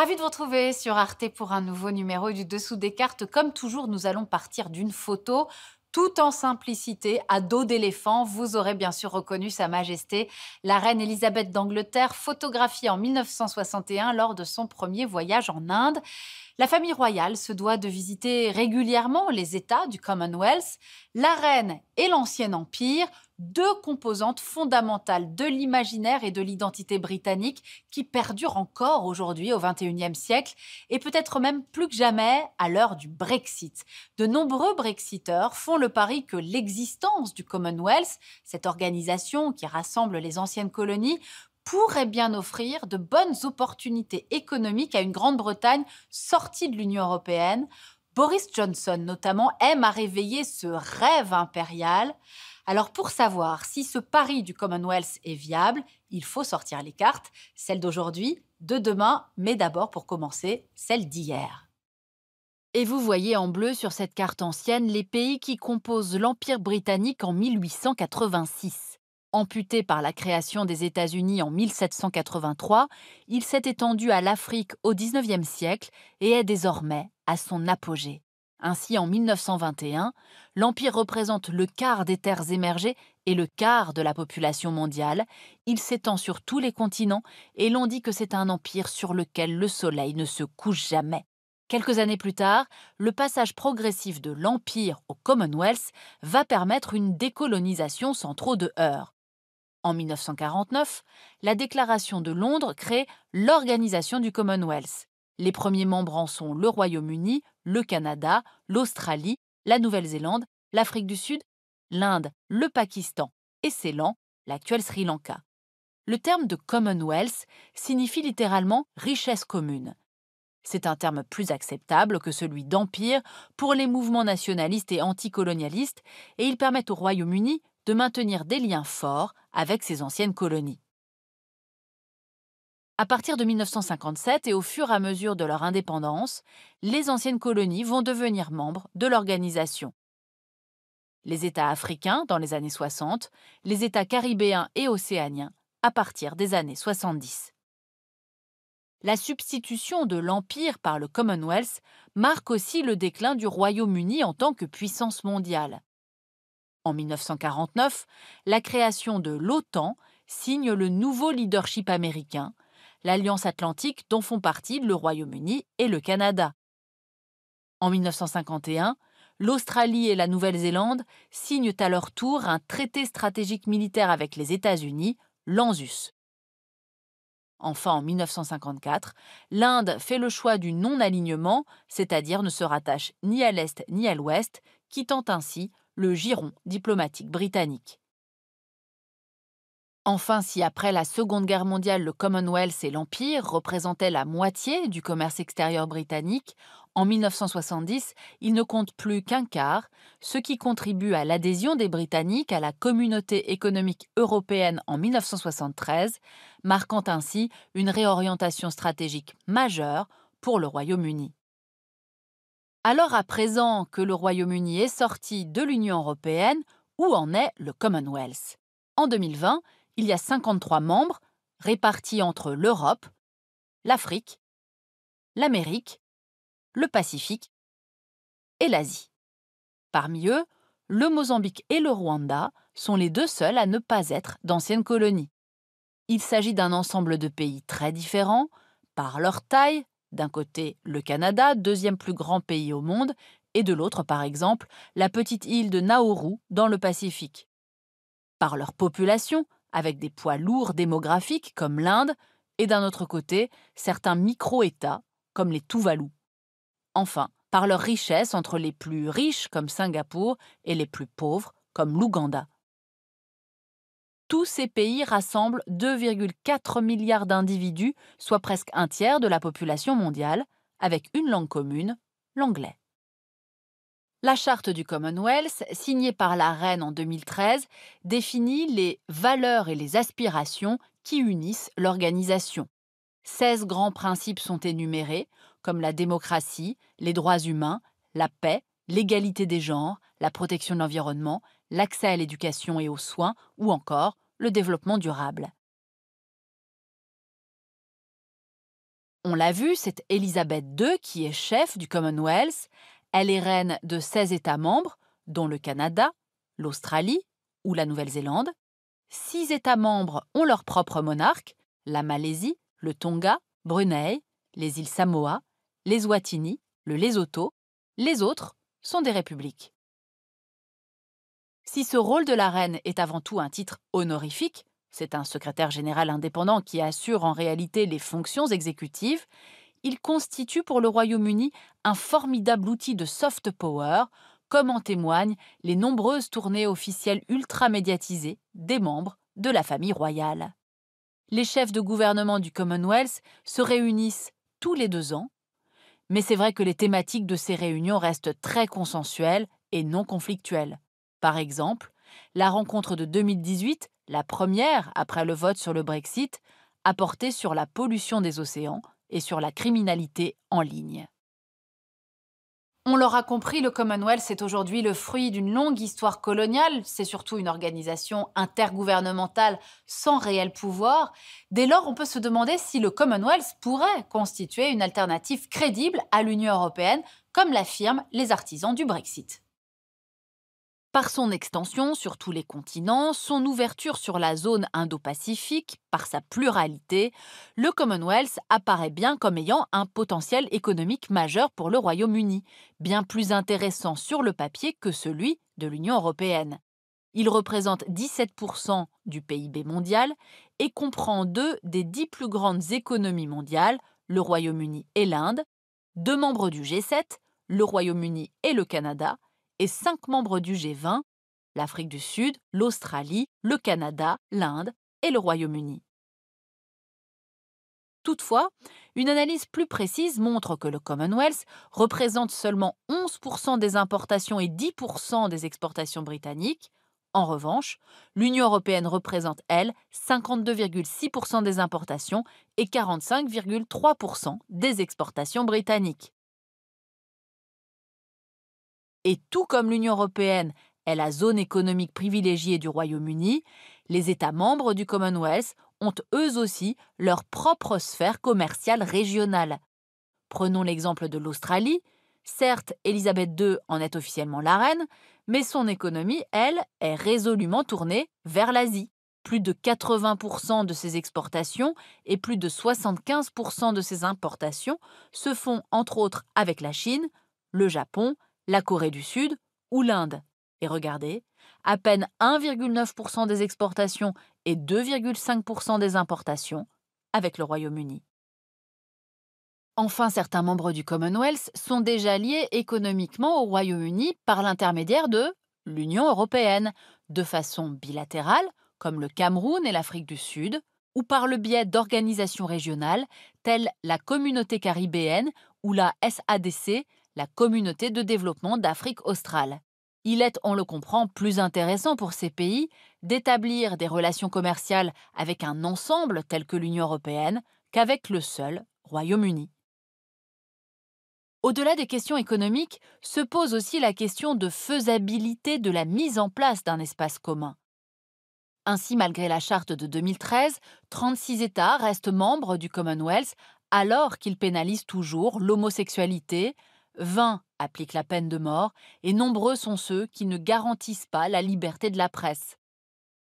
Ravi de vous retrouver sur Arte pour un nouveau numéro du Dessous des cartes. Comme toujours, nous allons partir d'une photo. Tout en simplicité, à dos d'éléphant, vous aurez bien sûr reconnu Sa Majesté, la reine Élisabeth d'Angleterre, photographiée en 1961 lors de son premier voyage en Inde. La famille royale se doit de visiter régulièrement les États du Commonwealth, la reine et l'ancien empire, deux composantes fondamentales de l'imaginaire et de l'identité britannique qui perdurent encore aujourd'hui au XXIe siècle et peut-être même plus que jamais à l'heure du Brexit. De nombreux Brexiteurs font le pari que l'existence du Commonwealth, cette organisation qui rassemble les anciennes colonies, pourrait bien offrir de bonnes opportunités économiques à une Grande-Bretagne sortie de l'Union européenne. Boris Johnson notamment aime à réveiller ce rêve impérial. Alors pour savoir si ce pari du Commonwealth est viable, il faut sortir les cartes, celles d'aujourd'hui, de demain, mais d'abord pour commencer, celles d'hier. Et vous voyez en bleu sur cette carte ancienne les pays qui composent l'Empire britannique en 1886. Amputé par la création des États-Unis en 1783, il s'est étendu à l'Afrique au 19e siècle et est désormais à son apogée. Ainsi, en 1921, l'Empire représente le quart des terres émergées et le quart de la population mondiale. Il s'étend sur tous les continents et l'on dit que c'est un empire sur lequel le soleil ne se couche jamais. Quelques années plus tard, le passage progressif de l'Empire au Commonwealth va permettre une décolonisation sans trop de heurts. En 1949, la Déclaration de Londres crée l'Organisation du Commonwealth. Les premiers membres en sont le Royaume-Uni, le Canada, l'Australie, la Nouvelle-Zélande, l'Afrique du Sud, l'Inde, le Pakistan et Ceylan, l'actuel Sri Lanka. Le terme de Commonwealth signifie littéralement richesse commune. C'est un terme plus acceptable que celui d'empire pour les mouvements nationalistes et anticolonialistes, et il permet au Royaume-Uni de maintenir des liens forts avec ses anciennes colonies. À partir de 1957 et au fur et à mesure de leur indépendance, les anciennes colonies vont devenir membres de l'organisation. Les États africains dans les années 60, les États caribéens et océaniens à partir des années 70. La substitution de l'Empire par le Commonwealth marque aussi le déclin du Royaume-Uni en tant que puissance mondiale. En 1949, la création de l'OTAN signe le nouveau leadership américain, l'Alliance atlantique dont font partie le Royaume-Uni et le Canada. En 1951, l'Australie et la Nouvelle-Zélande signent à leur tour un traité stratégique militaire avec les États-Unis, l'ANSUS. Enfin, en 1954, l'Inde fait le choix du non-alignement, c'est-à-dire ne se rattache ni à l'Est ni à l'Ouest, quittant ainsi le giron diplomatique britannique. Enfin, si après la Seconde Guerre mondiale, le Commonwealth et l'Empire représentaient la moitié du commerce extérieur britannique, en 1970, ils ne comptent plus qu'un quart, ce qui contribue à l'adhésion des Britanniques à la communauté économique européenne en 1973, marquant ainsi une réorientation stratégique majeure pour le Royaume-Uni. Alors à présent que le Royaume-Uni est sorti de l'Union européenne, où en est le Commonwealth En 2020, il y a 53 membres répartis entre l'Europe, l'Afrique, l'Amérique, le Pacifique et l'Asie. Parmi eux, le Mozambique et le Rwanda sont les deux seuls à ne pas être d'anciennes colonies. Il s'agit d'un ensemble de pays très différents par leur taille, d'un côté le Canada, deuxième plus grand pays au monde, et de l'autre par exemple la petite île de Nauru dans le Pacifique. Par leur population, avec des poids lourds démographiques comme l'Inde, et d'un autre côté, certains micro-États comme les Tuvalu. Enfin, par leur richesse entre les plus riches comme Singapour et les plus pauvres comme l'Ouganda. Tous ces pays rassemblent 2,4 milliards d'individus, soit presque un tiers de la population mondiale, avec une langue commune, l'anglais. La charte du Commonwealth, signée par la reine en 2013, définit les valeurs et les aspirations qui unissent l'organisation. 16 grands principes sont énumérés, comme la démocratie, les droits humains, la paix, l'égalité des genres, la protection de l'environnement, l'accès à l'éducation et aux soins, ou encore le développement durable. On l'a vu, c'est Elisabeth II qui est chef du Commonwealth, elle est reine de 16 États membres, dont le Canada, l'Australie ou la Nouvelle-Zélande. Six États membres ont leur propre monarque, la Malaisie, le Tonga, Brunei, les îles Samoa, les Ouatini, le Lesotho. Les autres sont des républiques. Si ce rôle de la reine est avant tout un titre honorifique, c'est un secrétaire général indépendant qui assure en réalité les fonctions exécutives, il constitue pour le Royaume-Uni un formidable outil de soft power, comme en témoignent les nombreuses tournées officielles ultra-médiatisées des membres de la famille royale. Les chefs de gouvernement du Commonwealth se réunissent tous les deux ans, mais c'est vrai que les thématiques de ces réunions restent très consensuelles et non conflictuelles. Par exemple, la rencontre de 2018, la première après le vote sur le Brexit, a porté sur la pollution des océans et sur la criminalité en ligne. On l'aura compris, le Commonwealth est aujourd'hui le fruit d'une longue histoire coloniale, c'est surtout une organisation intergouvernementale sans réel pouvoir. Dès lors, on peut se demander si le Commonwealth pourrait constituer une alternative crédible à l'Union européenne, comme l'affirment les artisans du Brexit par son extension sur tous les continents, son ouverture sur la zone Indo-Pacifique, par sa pluralité, le Commonwealth apparaît bien comme ayant un potentiel économique majeur pour le Royaume-Uni, bien plus intéressant sur le papier que celui de l'Union européenne. Il représente 17% du PIB mondial et comprend deux des dix plus grandes économies mondiales, le Royaume-Uni et l'Inde, deux membres du G7, le Royaume-Uni et le Canada, et cinq membres du G20, l'Afrique du Sud, l'Australie, le Canada, l'Inde et le Royaume-Uni. Toutefois, une analyse plus précise montre que le Commonwealth représente seulement 11% des importations et 10% des exportations britanniques. En revanche, l'Union européenne représente, elle, 52,6% des importations et 45,3% des exportations britanniques. Et tout comme l'Union européenne est la zone économique privilégiée du Royaume-Uni, les États membres du Commonwealth ont eux aussi leur propre sphère commerciale régionale. Prenons l'exemple de l'Australie. Certes, Élisabeth II en est officiellement la reine, mais son économie, elle, est résolument tournée vers l'Asie. Plus de 80% de ses exportations et plus de 75% de ses importations se font entre autres avec la Chine, le Japon, la Corée du Sud ou l'Inde. Et regardez, à peine 1,9% des exportations et 2,5% des importations avec le Royaume-Uni. Enfin, certains membres du Commonwealth sont déjà liés économiquement au Royaume-Uni par l'intermédiaire de l'Union européenne, de façon bilatérale, comme le Cameroun et l'Afrique du Sud, ou par le biais d'organisations régionales telles la Communauté caribéenne ou la SADC, la communauté de développement d'Afrique australe. Il est, on le comprend, plus intéressant pour ces pays d'établir des relations commerciales avec un ensemble tel que l'Union européenne qu'avec le seul Royaume-Uni. Au-delà des questions économiques, se pose aussi la question de faisabilité de la mise en place d'un espace commun. Ainsi, malgré la charte de 2013, 36 États restent membres du Commonwealth alors qu'ils pénalisent toujours l'homosexualité, 20 appliquent la peine de mort et nombreux sont ceux qui ne garantissent pas la liberté de la presse.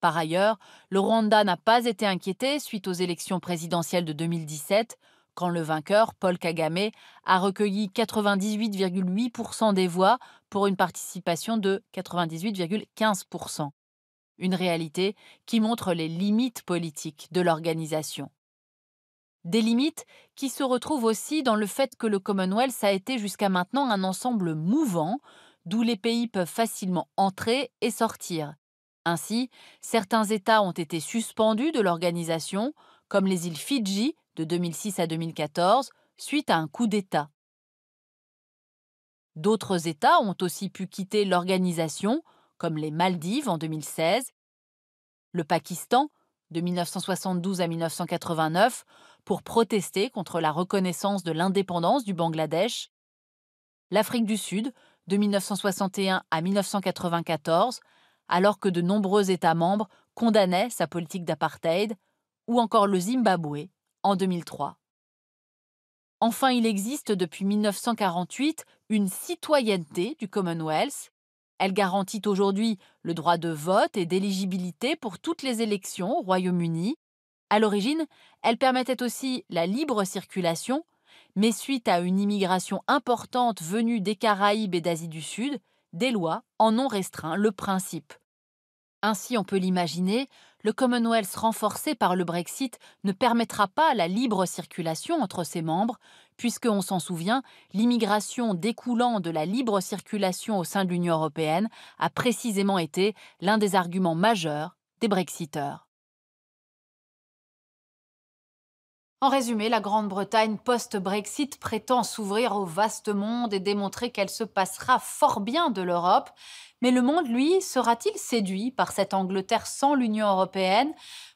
Par ailleurs, le Rwanda n'a pas été inquiété suite aux élections présidentielles de 2017, quand le vainqueur, Paul Kagame, a recueilli 98,8% des voix pour une participation de 98,15%. Une réalité qui montre les limites politiques de l'organisation. Des limites qui se retrouvent aussi dans le fait que le Commonwealth a été jusqu'à maintenant un ensemble mouvant, d'où les pays peuvent facilement entrer et sortir. Ainsi, certains États ont été suspendus de l'organisation, comme les îles Fidji de 2006 à 2014, suite à un coup d'État. D'autres États ont aussi pu quitter l'organisation, comme les Maldives en 2016, le Pakistan de 1972 à 1989, pour protester contre la reconnaissance de l'indépendance du Bangladesh. L'Afrique du Sud, de 1961 à 1994, alors que de nombreux États membres condamnaient sa politique d'apartheid, ou encore le Zimbabwe, en 2003. Enfin, il existe depuis 1948 une citoyenneté du Commonwealth. Elle garantit aujourd'hui le droit de vote et d'éligibilité pour toutes les élections au Royaume-Uni à l'origine, elle permettait aussi la libre circulation, mais suite à une immigration importante venue des Caraïbes et d'Asie du Sud, des lois en ont restreint le principe. Ainsi, on peut l'imaginer, le Commonwealth renforcé par le Brexit ne permettra pas la libre circulation entre ses membres, puisque, on s'en souvient, l'immigration découlant de la libre circulation au sein de l'Union européenne a précisément été l'un des arguments majeurs des Brexiteurs. En résumé, la Grande-Bretagne post-Brexit prétend s'ouvrir au vaste monde et démontrer qu'elle se passera fort bien de l'Europe. Mais le monde, lui, sera-t-il séduit par cette Angleterre sans l'Union européenne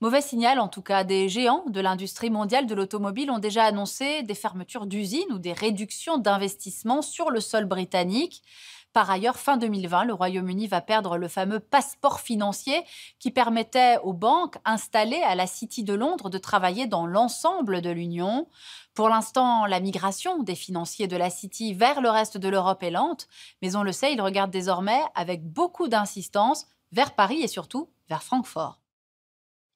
Mauvais signal en tout cas, des géants de l'industrie mondiale de l'automobile ont déjà annoncé des fermetures d'usines ou des réductions d'investissements sur le sol britannique. Par ailleurs, fin 2020, le Royaume-Uni va perdre le fameux passeport financier qui permettait aux banques installées à la City de Londres de travailler dans l'ensemble de l'Union. Pour l'instant, la migration des financiers de la City vers le reste de l'Europe est lente, mais on le sait, ils regardent désormais avec beaucoup d'insistance vers Paris et surtout vers Francfort.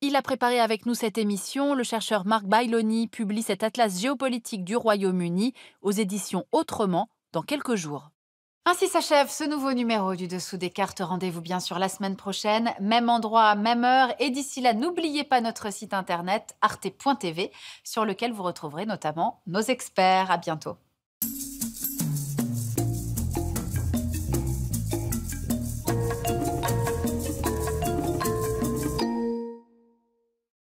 Il a préparé avec nous cette émission. Le chercheur Marc Bailoni publie cet atlas géopolitique du Royaume-Uni aux éditions Autrement dans quelques jours. Ainsi s'achève ce nouveau numéro du Dessous des cartes. Rendez-vous bien sûr la semaine prochaine, même endroit, même heure. Et d'ici là, n'oubliez pas notre site internet arte.tv sur lequel vous retrouverez notamment nos experts. À bientôt.